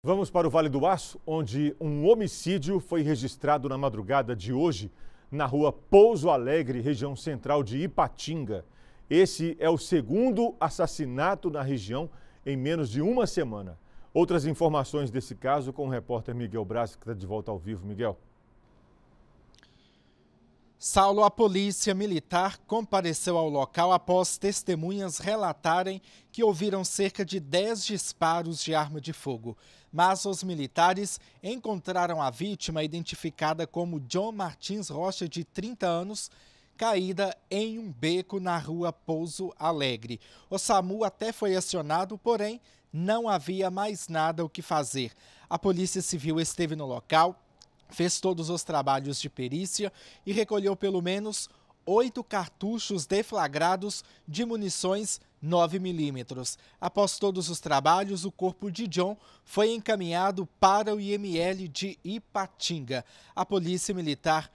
Vamos para o Vale do Aço, onde um homicídio foi registrado na madrugada de hoje na rua Pouso Alegre, região central de Ipatinga. Esse é o segundo assassinato na região em menos de uma semana. Outras informações desse caso com o repórter Miguel Braz, que está de volta ao vivo. Miguel. Saulo, a polícia militar compareceu ao local após testemunhas relatarem que ouviram cerca de 10 disparos de arma de fogo. Mas os militares encontraram a vítima, identificada como John Martins Rocha, de 30 anos, caída em um beco na rua Pouso Alegre. O SAMU até foi acionado, porém não havia mais nada o que fazer. A Polícia Civil esteve no local, fez todos os trabalhos de perícia e recolheu pelo menos oito cartuchos deflagrados de munições 9 milímetros. Após todos os trabalhos, o corpo de John foi encaminhado para o IML de Ipatinga. A polícia militar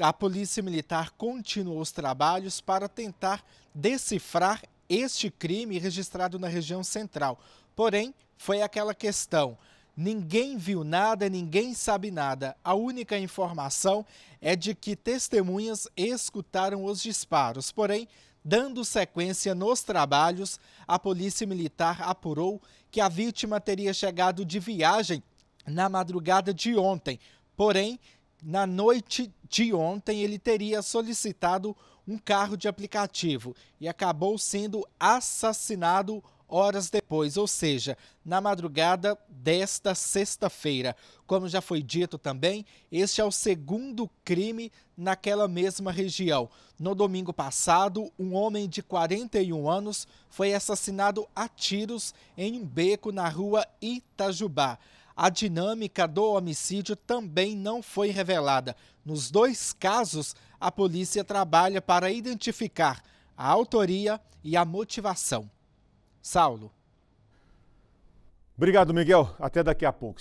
a polícia militar continuou os trabalhos para tentar decifrar este crime registrado na região central. Porém, foi aquela questão. Ninguém viu nada, ninguém sabe nada. A única informação é de que testemunhas escutaram os disparos. Porém, dando sequência nos trabalhos, a polícia militar apurou que a vítima teria chegado de viagem na madrugada de ontem. Porém, na noite de ontem, ele teria solicitado um carro de aplicativo e acabou sendo assassinado ontem horas depois, ou seja, na madrugada desta sexta-feira. Como já foi dito também, este é o segundo crime naquela mesma região. No domingo passado, um homem de 41 anos foi assassinado a tiros em um beco na rua Itajubá. A dinâmica do homicídio também não foi revelada. Nos dois casos, a polícia trabalha para identificar a autoria e a motivação. Saulo. Obrigado, Miguel. Até daqui a pouco.